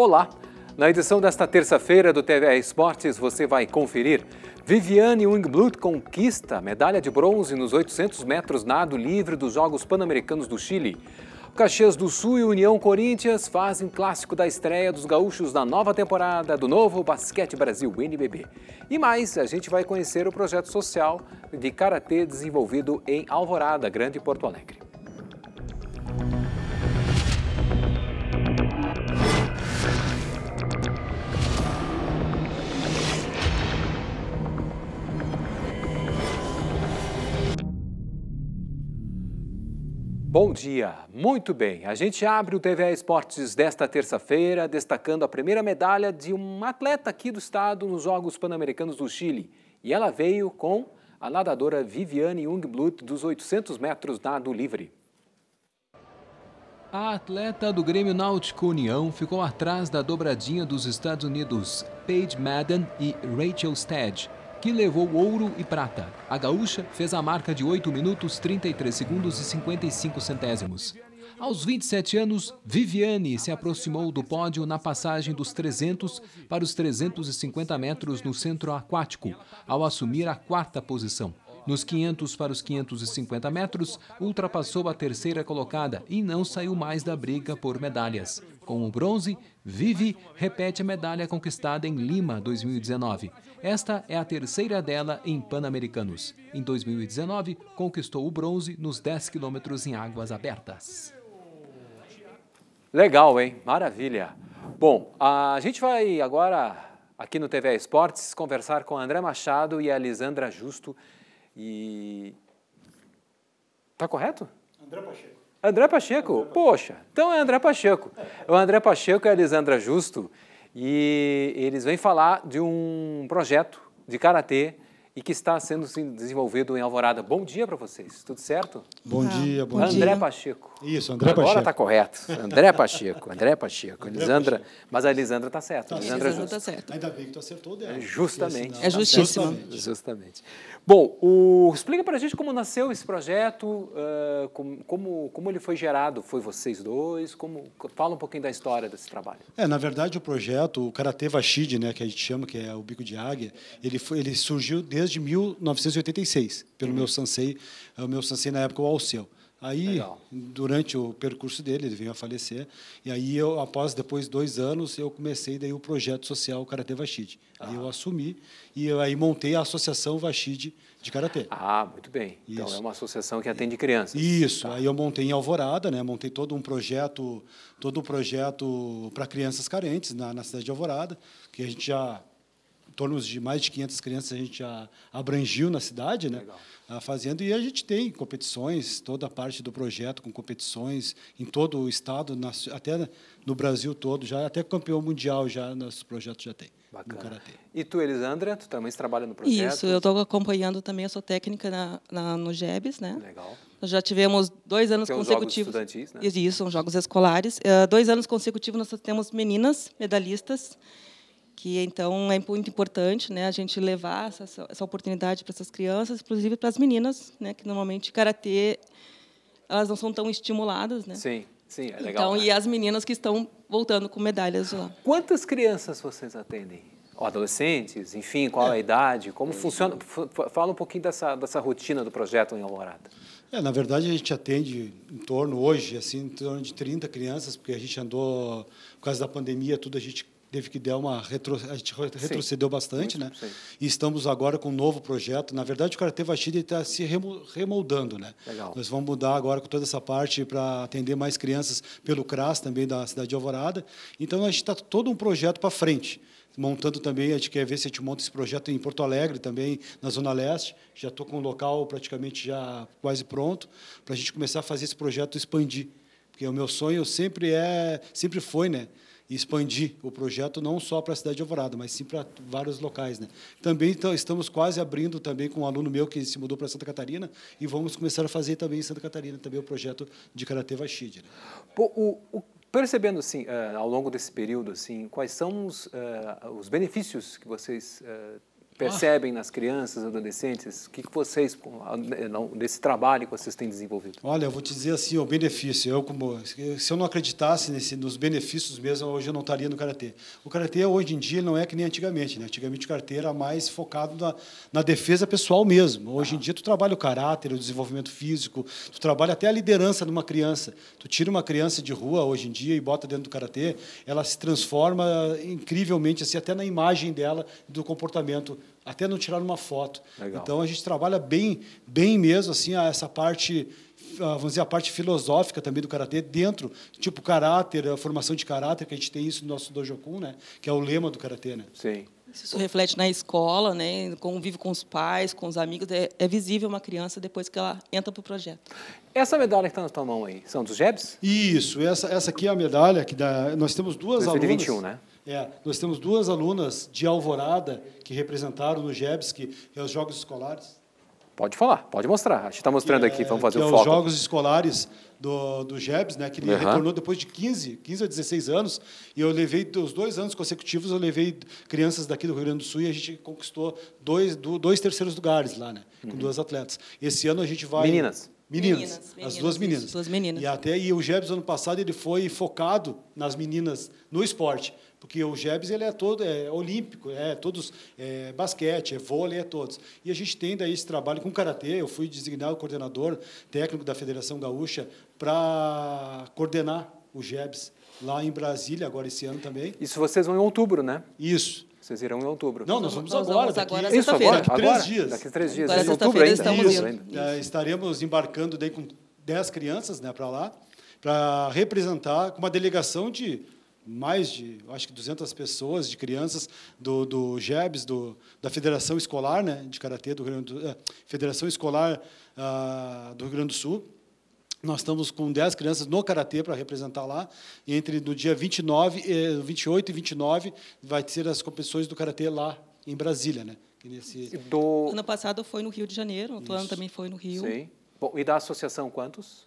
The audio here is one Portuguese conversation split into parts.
Olá! Na edição desta terça-feira do TV Esportes, você vai conferir. Viviane Wingblut conquista medalha de bronze nos 800 metros nado livre dos Jogos Pan-Americanos do Chile. Caxias do Sul e União Corinthians fazem clássico da estreia dos gaúchos na nova temporada do novo Basquete Brasil NBB. E mais, a gente vai conhecer o projeto social de karatê desenvolvido em Alvorada, Grande Porto Alegre. Bom dia, muito bem. A gente abre o TVA Esportes desta terça-feira, destacando a primeira medalha de uma atleta aqui do estado nos Jogos Pan-Americanos do Chile. E ela veio com a nadadora Viviane Jungblut dos 800 metros nado livre. A atleta do Grêmio Náutico União ficou atrás da dobradinha dos Estados Unidos, Paige Madden e Rachel Stead, que levou ouro e prata. A gaúcha fez a marca de 8 minutos 33 segundos e 55 centésimos. Aos 27 anos, Viviane se aproximou do pódio na passagem dos 300 para os 350 metros no centro aquático, ao assumir a quarta posição. Nos 500 para os 550 metros, ultrapassou a terceira colocada e não saiu mais da briga por medalhas. Com o bronze, Vivi repete a medalha conquistada em Lima 2019. Esta é a terceira dela em Pan-Americanos. Em 2019, conquistou o bronze nos 10 quilômetros em águas abertas. Legal, hein? Maravilha. Bom, a gente vai agora, aqui no TV Esportes, conversar com André Machado e a Lisandra Justo, e. Tá correto? André Pacheco. André Pacheco, André Pacheco. poxa, então é André Pacheco. O André Pacheco e é a Elisandra Justo, e eles vêm falar de um projeto de karatê e que está sendo desenvolvido em Alvorada. Bom dia para vocês, tudo certo? Bom ah. dia, bom André dia. André Pacheco. Isso, André Agora Pacheco. Agora está correto. André Pacheco, André Pacheco. André Lisandra, Pacheco. mas a Lisandra está certa. a tá Lisandra está certa. Ainda bem que tu acertou dela. É justamente. é justíssimo. Justamente. justamente. Bom, o, explica para a gente como nasceu esse projeto, uh, como, como, ele foi gerado. Foi vocês dois? Como, fala um pouquinho da história desse trabalho. É, na verdade, o projeto, o Karate Vashid, né, que a gente chama, que é o bico de águia, ele, foi, ele surgiu desde 1986, pelo uhum. meu sensei é o meu Sansei na época o Alceu. Aí, Legal. durante o percurso dele, ele veio a falecer. E aí, eu, após depois dois anos, eu comecei daí o projeto social Karatê Vashid. Ah. Aí eu ah. assumi e aí montei a Associação Vashid de Karatê. Ah, muito bem. Então, Isso. Então, é uma associação que atende crianças. Isso. Tá. Aí eu montei em Alvorada, né? montei todo um projeto todo um projeto para crianças carentes na, na cidade de Alvorada, que a gente já torno de mais de 500 crianças a gente já abrangiu na cidade, né? Legal. e a gente tem competições, toda a parte do projeto com competições em todo o estado, até no Brasil todo, já até campeão mundial já nosso projeto já tem. Bacana. E tu, Elisandra, tu também trabalha no projeto? Isso, eu estou acompanhando também, a sua técnica na, na, no GEBS, né? Legal. Nós já tivemos dois anos consecutivos. Jogos estudantis, né? Isso, são jogos escolares. Uh, dois anos consecutivos nós temos meninas medalhistas que então é muito importante né, a gente levar essa, essa oportunidade para essas crianças, inclusive para as meninas, né, que normalmente karatê elas não são tão estimuladas, né? Sim, sim, é legal. Então, né? e as meninas que estão voltando com medalhas lá. Quantas crianças vocês atendem? Ou adolescentes, enfim, qual é. a idade? Como é. funciona? Fala um pouquinho dessa, dessa rotina do projeto em Alvorada. É, na verdade, a gente atende em torno, hoje, assim, em torno de 30 crianças, porque a gente andou, por causa da pandemia, tudo a gente teve que dar uma retro... a gente retrocedeu Sim, bastante, né? E estamos agora com um novo projeto. Na verdade, o Karatê Vachida está se remoldando, né? Legal. Nós vamos mudar agora com toda essa parte para atender mais crianças pelo CRAS também da cidade de Alvorada. Então a gente está todo um projeto para frente. Montando também, a gente quer ver se a gente monta esse projeto em Porto Alegre também, na Zona Leste. Já estou com o local praticamente já quase pronto, para a gente começar a fazer esse projeto expandir. Porque o meu sonho sempre é, sempre foi, né? e expandir o projeto não só para a cidade de Alvorada, mas sim para vários locais. Né? Também então, estamos quase abrindo também com um aluno meu que se mudou para Santa Catarina e vamos começar a fazer também em Santa Catarina também o projeto de Karatê Vashid. Né? o, o, percebendo assim, eh, ao longo desse período, assim, quais são os, eh, os benefícios que vocês eh, percebem nas crianças, adolescentes? O que, que vocês, né, desse trabalho que vocês têm desenvolvido? Olha, eu vou te dizer assim, o benefício. Eu, como, se eu não acreditasse nesse, nos benefícios mesmo, hoje eu não estaria no Karatê. O Karatê, hoje em dia, não é que nem antigamente. Né? Antigamente, o Karatê era mais focado na, na defesa pessoal mesmo. Hoje ah. em dia, tu trabalha o caráter, o desenvolvimento físico, tu trabalha até a liderança de uma criança. Tu tira uma criança de rua, hoje em dia, e bota dentro do Karatê, ela se transforma incrivelmente, assim, até na imagem dela, do comportamento até não tirar uma foto. Legal. Então a gente trabalha bem, bem mesmo assim essa parte vamos dizer, a parte filosófica também do Karatê dentro, tipo caráter, a formação de caráter, que a gente tem isso no nosso Dojokun, né? que é o lema do Karatê. Né? Sim. Isso reflete na escola, né? convive com os pais, com os amigos. É, é visível uma criança depois que ela entra para o projeto. Essa medalha que está na tua mão aí, são dos Jebs? Isso, essa, essa aqui é a medalha que dá, nós temos duas 2021, alunas. 2021, né? É, nós temos duas alunas de Alvorada que representaram no GEBS, que é os Jogos Escolares. Pode falar, pode mostrar. A gente está mostrando aqui, é- vamos fazer o um é foco. os Jogos Escolares do, do GEBS, né, que ele uhum. retornou depois de 15, 15 a 16 anos, e eu levei, os dois anos consecutivos, eu levei crianças daqui do Rio Grande do Sul e a gente conquistou dois, dois terceiros lugares lá, né, com uhum. duas atletas. Esse ano a gente vai... Meninas. Meninas, meninas, as duas meninas. Isso, duas meninas. E até e o Jebs ano passado ele foi focado nas meninas no esporte, porque o Jebs ele é todo é olímpico, é todos é basquete, é vôlei, é todos. E a gente tem daí esse trabalho com karatê. Eu fui designado coordenador técnico da Federação Gaúcha para coordenar o Jebs lá em Brasília agora esse ano também. Isso vocês vão em outubro, né? Isso. Vocês irão em outubro. Não, nós vamos nós agora. Vamos daqui, agora isso, agora? Daqui três agora? dias. Daqui três dias. Agora, em outubro ainda. Estamos isso, ainda. É, estaremos embarcando daí com dez crianças né, para lá, para representar com uma delegação de mais de, acho que 200 pessoas, de crianças do, do GEBS, do, da Federação Escolar né, de Karatê, do Rio Grande do, é, Federação Escolar ah, do Rio Grande do Sul, nós estamos com 10 crianças no Karatê para representar lá. E entre no dia 29, 28 e 29 eh, vai ser as competições do Karatê lá em Brasília. Né? Nesse... Do... Ano passado foi no Rio de Janeiro, outro ano também foi no Rio. Sim. Bom, e da associação, quantos?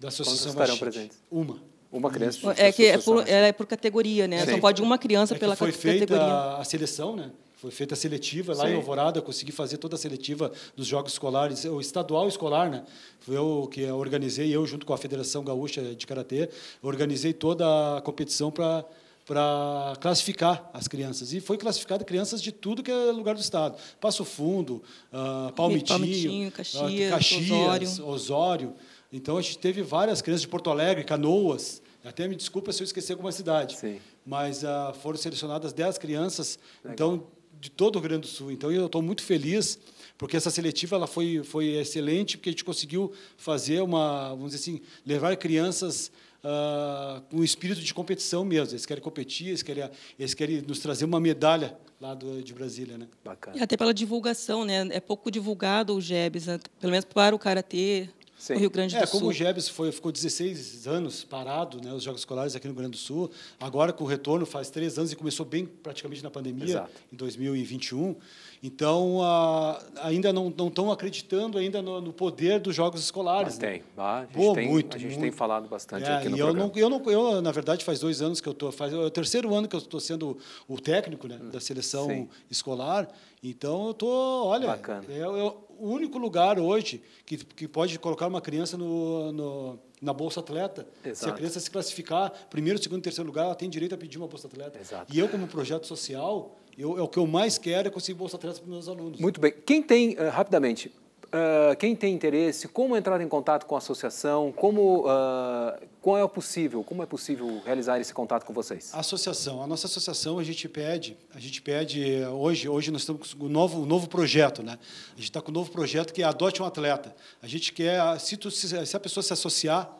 Da associação quantos estarão presentes? Uma. Uma criança. É que é por, né? é por categoria, né? Sim. Só pode uma criança é pela foi categoria. Foi feita a seleção, né? Foi feita a seletiva lá Sim. em Alvorada, consegui fazer toda a seletiva dos jogos escolares, o estadual escolar, né? Foi eu que organizei, eu junto com a Federação Gaúcha de Karatê, organizei toda a competição para para classificar as crianças. E foi classificada crianças de tudo que é lugar do Estado. Passo Fundo, uh, Palmitinho, Palmitinho ah, Caxias, Caxias Osório. Osório. Então, a gente teve várias crianças de Porto Alegre, Canoas. Até me desculpa se eu esqueci alguma cidade. Sim. Mas uh, foram selecionadas 10 crianças. Legal. Então, de todo o Rio Grande do Sul. Então, eu estou muito feliz, porque essa seletiva ela foi, foi excelente, porque a gente conseguiu fazer uma, vamos dizer assim, levar crianças uh, com espírito de competição mesmo. Eles querem competir, eles querem, eles querem nos trazer uma medalha lá do, de Brasília. Né? Bacana. E até pela divulgação, né? é pouco divulgado o GEBS, né? pelo menos para o Karatê, Sim. o Rio Grande do é, Sul. Como o Jebs foi, ficou 16 anos parado, né, os Jogos Escolares aqui no Rio Grande do Sul, agora com o retorno faz três anos e começou bem praticamente na pandemia, Exato. em 2021. Então, ah, ainda não estão acreditando ainda no, no, poder dos jogos escolares. Mas né? tem. Ah, a gente, Pô, tem, muito, a gente muito. tem falado bastante é, aqui no eu programa. Não, eu, não, eu, na verdade, faz dois anos que eu estou... É o terceiro ano que eu estou sendo o técnico né, hum, da seleção Sim. escolar. Então, eu estou... Olha, Bacana. É, é o único lugar hoje que, que pode colocar uma criança no, no na Bolsa Atleta. Exato. Se a criança se classificar primeiro, segundo, terceiro lugar, ela tem direito a pedir uma Bolsa Atleta. Exato. E eu, como projeto social, eu, é o que eu mais quero é conseguir bolsa atleta para meus alunos. Muito bem. Quem tem, uh, rapidamente, uh, quem tem interesse, como entrar em contato com a associação, como, uh, qual é o possível, como é possível realizar esse contato com vocês? A associação, a nossa associação a gente pede, a gente pede hoje, hoje nós estamos com um novo, um novo projeto, né? A gente está com um novo projeto que é adote um atleta. A gente quer, ah, se, tu, se a pessoa se associar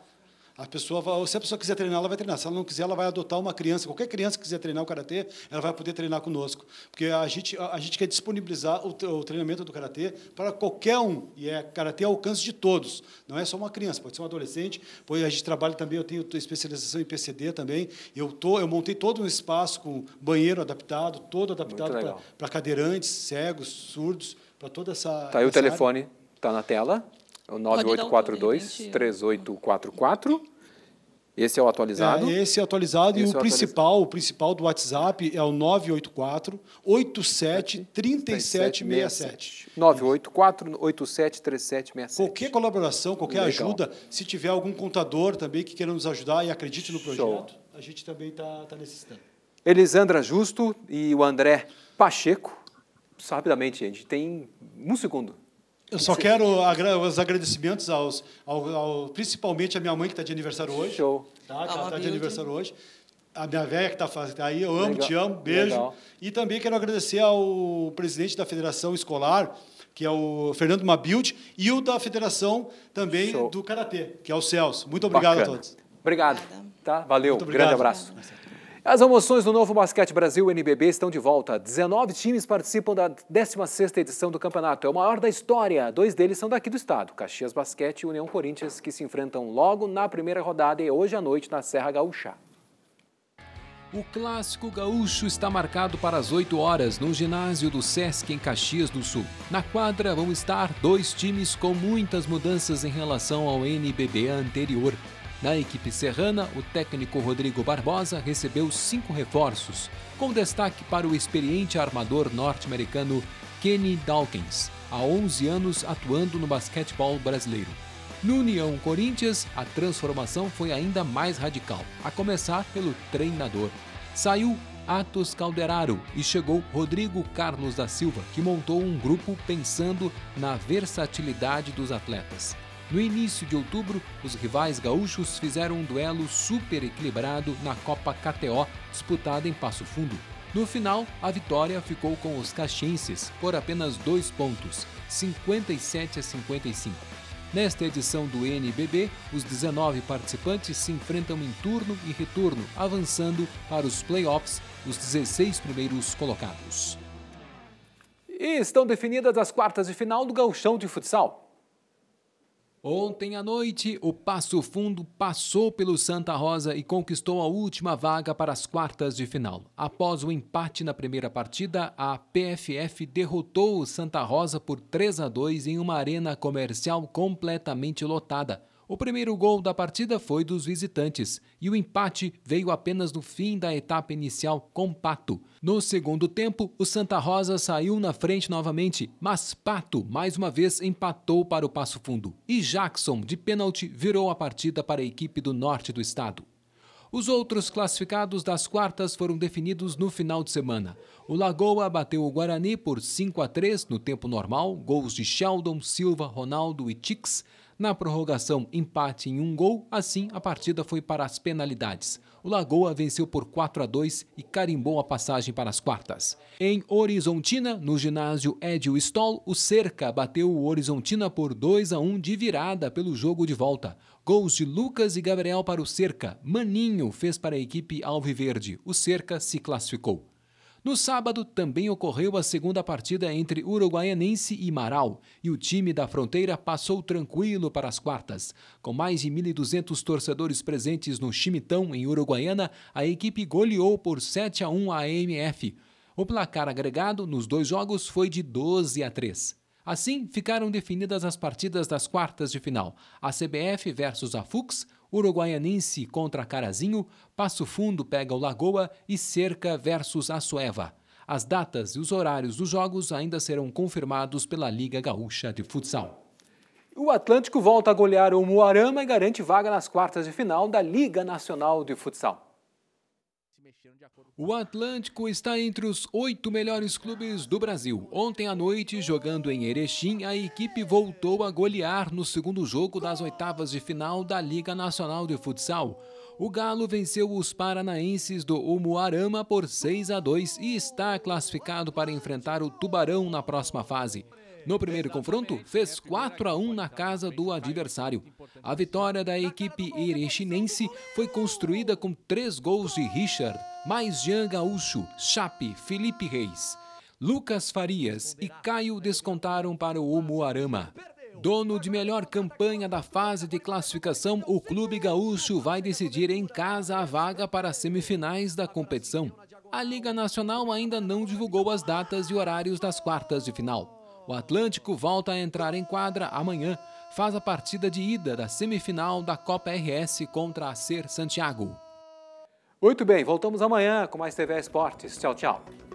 a pessoa se a pessoa quiser treinar, ela vai treinar. Se ela não quiser, ela vai adotar uma criança. Qualquer criança que quiser treinar o karatê, ela vai poder treinar conosco, porque a gente a, gente quer disponibilizar o, o treinamento do karatê para qualquer um e é karatê ao é alcance de todos. Não é só uma criança, pode ser um adolescente. Pois a gente trabalha também. Eu tenho especialização em PCD também. Eu tô, eu montei todo um espaço com banheiro adaptado, todo adaptado para cadeirantes, cegos, surdos, para toda essa. Tá aí essa o telefone, está tá na tela. É o 9842-3844. Né, esse é o atualizado? É, esse é atualizado. Esse e o, é principal, atualizado. o principal do WhatsApp é o 984 87 984 87 Qualquer colaboração, qualquer Legal. ajuda, se tiver algum contador também que queira nos ajudar e acredite no projeto, Show. a gente também está tá, tá necessitando. Elisandra Justo e o André Pacheco. Rapidamente, gente, tem um segundo. Eu só quero agra os agradecimentos aos, ao, ao, principalmente à minha mãe que está de aniversário hoje. Show. Tá, que está de aniversário hoje. A minha velha que está tá aí, eu amo, Legal. te amo, beijo. Legal. E também quero agradecer ao presidente da Federação Escolar, que é o Fernando Mabild, e o da Federação também Show. do Karatê, que é o Celso. Muito obrigado Bacana. a todos. Obrigado. Tá? Valeu. Obrigado. Grande abraço. As emoções do novo Basquete Brasil NBB estão de volta. 19 times participam da 16ª edição do campeonato. É o maior da história. Dois deles são daqui do estado, Caxias Basquete e União Corinthians, que se enfrentam logo na primeira rodada e hoje à noite na Serra Gaúcha. O clássico gaúcho está marcado para as 8 horas no ginásio do SESC em Caxias do Sul. Na quadra vão estar dois times com muitas mudanças em relação ao NBB anterior. Na equipe serrana, o técnico Rodrigo Barbosa recebeu cinco reforços, com destaque para o experiente armador norte-americano Kenny Dawkins, há 11 anos atuando no basquetebol brasileiro. No União Corinthians, a transformação foi ainda mais radical, a começar pelo treinador. Saiu Atos Calderaro e chegou Rodrigo Carlos da Silva, que montou um grupo pensando na versatilidade dos atletas. No início de outubro, os rivais gaúchos fizeram um duelo super equilibrado na Copa KTO, disputada em Passo Fundo. No final, a vitória ficou com os caxienses por apenas dois pontos, 57 a 55. Nesta edição do NBB, os 19 participantes se enfrentam em turno e retorno, avançando para os playoffs, os 16 primeiros colocados. E estão definidas as quartas de final do Gauchão de Futsal. Ontem à noite, o Passo Fundo passou pelo Santa Rosa e conquistou a última vaga para as quartas de final. Após o empate na primeira partida, a PFF derrotou o Santa Rosa por 3 a 2 em uma arena comercial completamente lotada. O primeiro gol da partida foi dos visitantes e o empate veio apenas no fim da etapa inicial com Pato. No segundo tempo, o Santa Rosa saiu na frente novamente, mas Pato mais uma vez empatou para o Passo Fundo e Jackson, de pênalti, virou a partida para a equipe do norte do estado. Os outros classificados das quartas foram definidos no final de semana. O Lagoa bateu o Guarani por 5 a 3 no tempo normal, gols de Sheldon, Silva, Ronaldo e Tix. Na prorrogação, empate em um gol, assim a partida foi para as penalidades. O Lagoa venceu por 4 a 2 e carimbou a passagem para as quartas. Em Horizontina, no ginásio Edil Stoll, o Cerca bateu o Horizontina por 2 a 1 de virada pelo jogo de volta. Gols de Lucas e Gabriel para o Cerca. Maninho fez para a equipe Alviverde. O Cerca se classificou. No sábado também ocorreu a segunda partida entre Uruguaianense e Marau, e o time da fronteira passou tranquilo para as quartas. Com mais de 1.200 torcedores presentes no Chimitão, em Uruguaiana, a equipe goleou por 7 a 1 a AMF. O placar agregado nos dois jogos foi de 12 a 3. Assim, ficaram definidas as partidas das quartas de final: a CBF versus a Fux, Uruguaianense contra Carazinho, Passo Fundo pega o Lagoa e Cerca versus a Sueva. As datas e os horários dos jogos ainda serão confirmados pela Liga Gaúcha de Futsal. O Atlântico volta a golear o Moarama e garante vaga nas quartas de final da Liga Nacional de Futsal. O Atlântico está entre os oito melhores clubes do Brasil. Ontem à noite, jogando em Erechim, a equipe voltou a golear no segundo jogo das oitavas de final da Liga Nacional de Futsal. O Galo venceu os paranaenses do Umuarama por 6 a 2 e está classificado para enfrentar o Tubarão na próxima fase. No primeiro confronto, fez 4 a 1 na casa do adversário. A vitória da equipe irechinense foi construída com três gols de Richard, mais Jean Gaúcho, Chape, Felipe Reis. Lucas Farias e Caio descontaram para o Moarama. Dono de melhor campanha da fase de classificação, o Clube Gaúcho vai decidir em casa a vaga para as semifinais da competição. A Liga Nacional ainda não divulgou as datas e horários das quartas de final. O Atlântico volta a entrar em quadra amanhã. Faz a partida de ida da semifinal da Copa RS contra a Ser Santiago. Muito bem, voltamos amanhã com mais TV Esportes. Tchau, tchau.